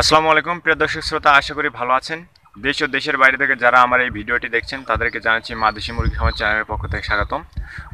আসসালামু আলাইকুম প্রিয় দর্শক শ্রোতা আশা করি ভালো আছেন দেশ ও দেশের বাইরে থেকে যারা আমার এই ভিডিওটি দেখছেন তাদেরকে জানাচ্ছি মা দেশি মুরগি খামার চ্যানেলের পক্ষ থেকে স্বাগতম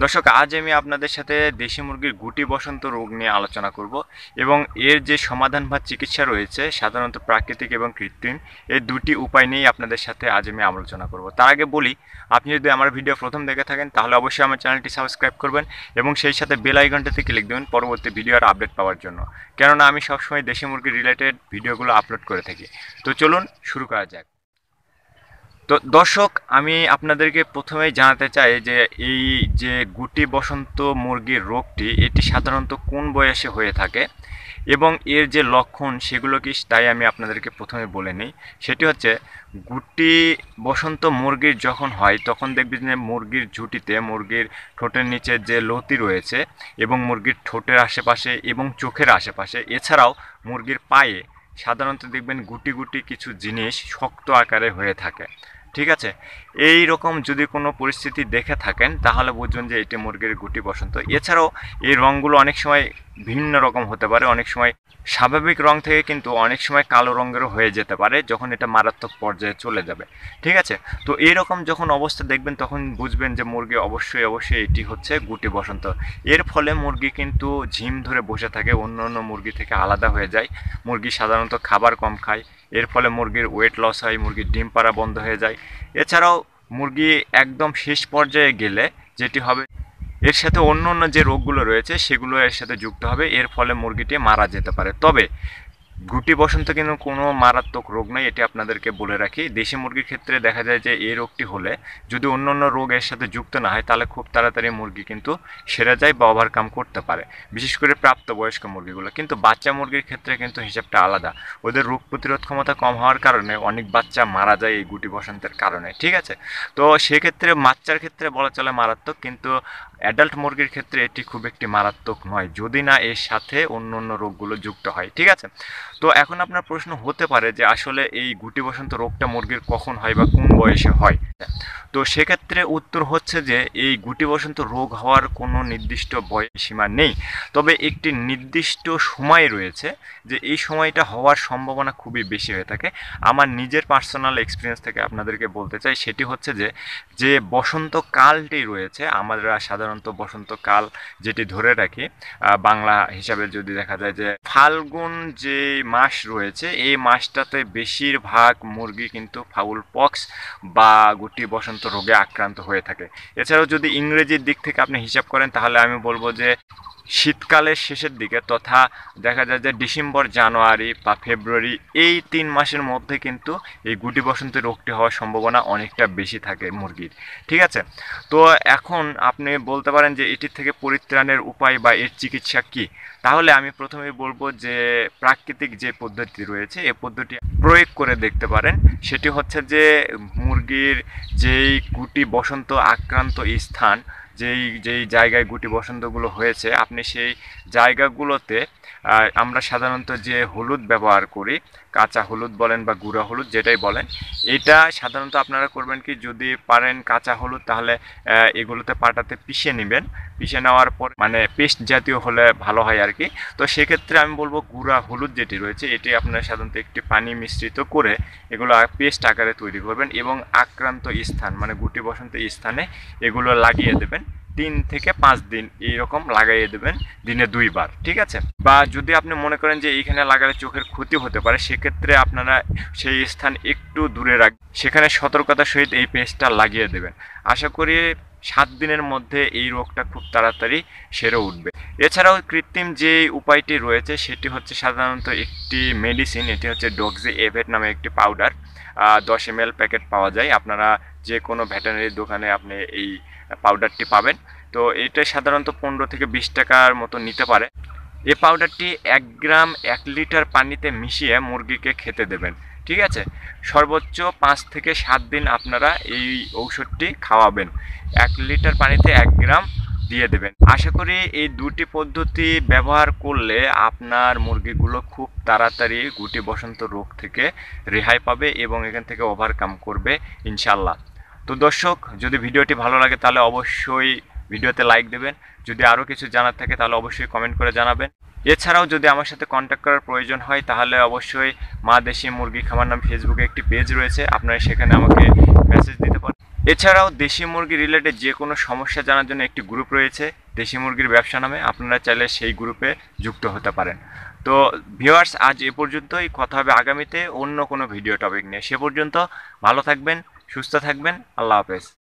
দর্শক আজ আমি আপনাদের সাথে দেশি মুরগির গুটি বসন্ত রোগ নিয়ে আলোচনা করব এবং এর যে সমাধান বা চিকিৎসা রয়েছে সাধারণত প্রাকৃতিক এবং কৃত্রিম এই দুটি উপায় নিয়েই আপনাদের সাথে আজ আমি আলোচনা করব তার আগে বলি আপনি যদি আমার ভিডিও প্রথম দেখে থাকেন তাহলে অবশ্যই আমার চ্যানেলটি সাবস্ক্রাইব করবেন এবং সেই সাথে বেল আইকনটাতে ক্লিক দেবেন পরবর্তী ভিডিওর আপডেট পাওয়ার জন্য কেননা আমি সবসময় দেশি মুরগির রিলেটেড ভিডিওগুলো আপলোড করে থাকি তো চলুন শুরু করা যাক তো দর্শক আমি আপনাদেরকে প্রথমেই জানাতে চাই যে এই যে গুটি বসন্ত মুরগির রোগটি এটি সাধারণত কোন বয়সে হয়ে থাকে এবং এর যে লক্ষণ সেগুলো কি তাই আমি আপনাদেরকে প্রথমে বলে নিই সেটি হচ্ছে গুটি বসন্ত মুরগির যখন হয় তখন দেখবেন যে মুরগির ঝুটিতে মুরগির ঠোঁটের নিচে যে লতি রয়েছে এবং মুরগির ঠোঁটের আশেপাশে এবং চোখের আশেপাশে এছাড়াও মুরগির পায়ে সাধারণত দেখবেন গুটি গুটি কিছু জিনিস শক্ত আকারে হয়ে থাকে ঠিক আছে এই রকম যদি কোনো পরিস্থিতি দেখে থাকেন তাহলে বুঝবেন যে এটি মুরগির গুটি বসন্ত এছাড়াও এই রঙগুলো অনেক সময় ভিন্ন রকম হতে পারে অনেক সময় স্বাভাবিক রং থেকে কিন্তু অনেক সময় কালো রঙেরও হয়ে যেতে পারে যখন এটা মারাত্মক পর্যায়ে চলে যাবে ঠিক আছে তো এই রকম যখন অবস্থা দেখবেন তখন বুঝবেন যে মুরগি অবশ্যই অবশ্যই এটি হচ্ছে গুটি বসন্ত এর ফলে মুরগি কিন্তু ঝিম ধরে বসে থাকে অন্য অন্য মুরগি থেকে আলাদা হয়ে যায় মুরগি সাধারণত খাবার কম খায় এর ফলে মুরগির ওয়েট লস হয় মুরগির ডিম পাড়া বন্ধ হয়ে যায় এছাড়াও মুরগি একদম শেষ পর্যায়ে গেলে যেটি হবে এর সাথে অন্য অন্য যে রোগগুলো রয়েছে সেগুলো এর সাথে যুক্ত হবে এর ফলে মুরগিটি মারা যেতে পারে তবে গুটি বসন্ত কিন্তু কোনো মারাত্মক রোগ নয় এটি আপনাদেরকে বলে রাখি দেশি মুরগির ক্ষেত্রে দেখা যায় যে এই রোগটি হলে যদি অন্য অন্য রোগ এর সাথে যুক্ত না হয় তাহলে খুব তাড়াতাড়ি মুরগি কিন্তু সেরে যায় বা ওভারকাম করতে পারে বিশেষ করে প্রাপ্তবয়স্ক মুরগিগুলো কিন্তু বাচ্চা মুরগির ক্ষেত্রে কিন্তু হিসাবটা আলাদা ওদের রোগ প্রতিরোধ ক্ষমতা কম হওয়ার কারণে অনেক বাচ্চা মারা যায় এই গুটি বসন্তের কারণে ঠিক আছে তো সেক্ষেত্রে বাচ্চার ক্ষেত্রে বলা চলে মারাত্মক কিন্তু অ্যাডাল্ট মুরগির ক্ষেত্রে এটি খুব একটি মারাত্মক নয় যদি না এর সাথে অন্য অন্য রোগগুলো যুক্ত হয় ঠিক আছে তো এখন আপনার প্রশ্ন হতে পারে যে আসলে এই গুটি বসন্ত রোগটা মুরগির কখন হয় বা কোন বয়সে হয় তো সেক্ষেত্রে উত্তর হচ্ছে যে এই গুটি বসন্ত রোগ হওয়ার কোনো নির্দিষ্ট বয়সীমা নেই তবে একটি নির্দিষ্ট সময় রয়েছে যে এই সময়টা হওয়ার সম্ভাবনা খুবই বেশি হয়ে থাকে আমার নিজের পার্সোনাল এক্সপিরিয়েন্স থেকে আপনাদেরকে বলতে চাই সেটি হচ্ছে যে যে বসন্তকালটি রয়েছে আমরা সাধারণত বসন্তকাল যেটি ধরে রাখি বাংলা হিসাবে যদি দেখা যায় যে ফাল্গুন যে মাস রয়েছে এই মাসটাতে বেশিরভাগ মুরগি কিন্তু ফাউল পক্স বা গুটি বসন্ত রোগে আক্রান্ত হয়ে থাকে এছাড়াও যদি ইংরেজির দিক থেকে আপনি হিসাব করেন তাহলে আমি বলবো যে শীতকালের শেষের দিকে তথা দেখা যায় যে ডিসেম্বর জানুয়ারি বা ফেব্রুয়ারি এই তিন মাসের মধ্যে কিন্তু এই গুটি বসন্ত রোগটি হওয়ার সম্ভাবনা অনেকটা বেশি থাকে মুরগির ঠিক আছে তো এখন আপনি বলতে পারেন যে এটির থেকে পরিত্রাণের উপায় বা এর চিকিৎসা কী তাহলে আমি প্রথমে বলবো যে প্রাকৃতিক যে পদ্ধতি রয়েছে এ পদ্ধতি প্রয়োগ করে দেখতে পারেন সেটি হচ্ছে যে মুরগির যেই গুটি বসন্ত আক্রান্ত স্থান যেই যেই জায়গায় গুটি বসন্তগুলো হয়েছে আপনি সেই জায়গাগুলোতে আমরা সাধারণত যে হলুদ ব্যবহার করি কাঁচা হলুদ বলেন বা গুঁড়া হলুদ যেটাই বলেন এটা সাধারণত আপনারা করবেন কি যদি পারেন কাঁচা হলুদ তাহলে এগুলোতে পাটাতে পিষে নেবেন পিষে নেওয়ার পর মানে পেস্ট জাতীয় হলে ভালো হয় আর কি তো সেক্ষেত্রে আমি বলবো গুঁড়া হলুদ যেটি রয়েছে এটি আপনারা সাধারণত একটি পানি মিশ্রিত করে এগুলো পেস্ট আকারে তৈরি করবেন এবং আক্রান্ত স্থান মানে গুটি বসন্ত স্থানে এগুলো লাগিয়ে দেবেন তিন থেকে পাঁচ দিন এইরকম লাগাইয়ে দেবেন দিনে দুইবার ঠিক আছে বা যদি আপনি মনে করেন যে এইখানে লাগালে চোখের ক্ষতি হতে পারে সেক্ষেত্রে আপনারা সেই স্থান একটু দূরে রাখ সেখানে সতর্কতা সহিত এই পেস্টটা লাগিয়ে দেবেন আশা করি সাত দিনের মধ্যে এই রোগটা খুব তাড়াতাড়ি সেরে উঠবে এছাড়াও কৃত্রিম যে উপায়টি রয়েছে সেটি হচ্ছে সাধারণত একটি মেডিসিন এটি হচ্ছে ডোগজি এভেট নামে একটি পাউডার দশ এম প্যাকেট পাওয়া যায় আপনারা যে কোনো ভেটেনারির দোকানে আপনি এই পাউডারটি পাবেন তো এটা সাধারণত পনেরো থেকে বিশ টাকার মতো নিতে পারে এ পাউডারটি এক গ্রাম এক লিটার পানিতে মিশিয়ে মুরগিকে খেতে দেবেন ঠিক আছে সর্বোচ্চ পাঁচ থেকে সাত দিন আপনারা এই ঔষধটি খাওয়াবেন এক লিটার পানিতে এক গ্রাম দিয়ে দেবেন আশা করি এই দুটি পদ্ধতি ব্যবহার করলে আপনার মুরগিগুলো খুব তাড়াতাড়ি গুটি বসন্ত রোগ থেকে রেহাই পাবে এবং এখান থেকে ওভারকাম করবে ইনশাল্লাহ তো দর্শক যদি ভিডিওটি ভালো লাগে তাহলে অবশ্যই ভিডিওতে লাইক দেবেন যদি আরও কিছু জানার থাকে তাহলে অবশ্যই কমেন্ট করে জানাবেন এছাড়াও যদি আমার সাথে কন্ট্যাক্ট করার প্রয়োজন হয় তাহলে অবশ্যই মা দেশি মুরগি খামার নাম ফেসবুকে একটি পেজ রয়েছে আপনারা সেখানে আমাকে মেসেজ দিতে পারেন এছাড়াও দেশি মুরগি রিলেটেড যে কোনো সমস্যা জানার জন্য একটি গ্রুপ রয়েছে দেশি মুরগির ব্যবসা নামে আপনারা চাইলে সেই গ্রুপে যুক্ত হতে পারেন তো ভিউয়ার্স আজ এ পর্যন্তই কথা হবে আগামীতে অন্য কোনো ভিডিও টপিক নিয়ে সে পর্যন্ত ভালো থাকবেন সুস্থ থাকবেন আল্লাহ হাফেজ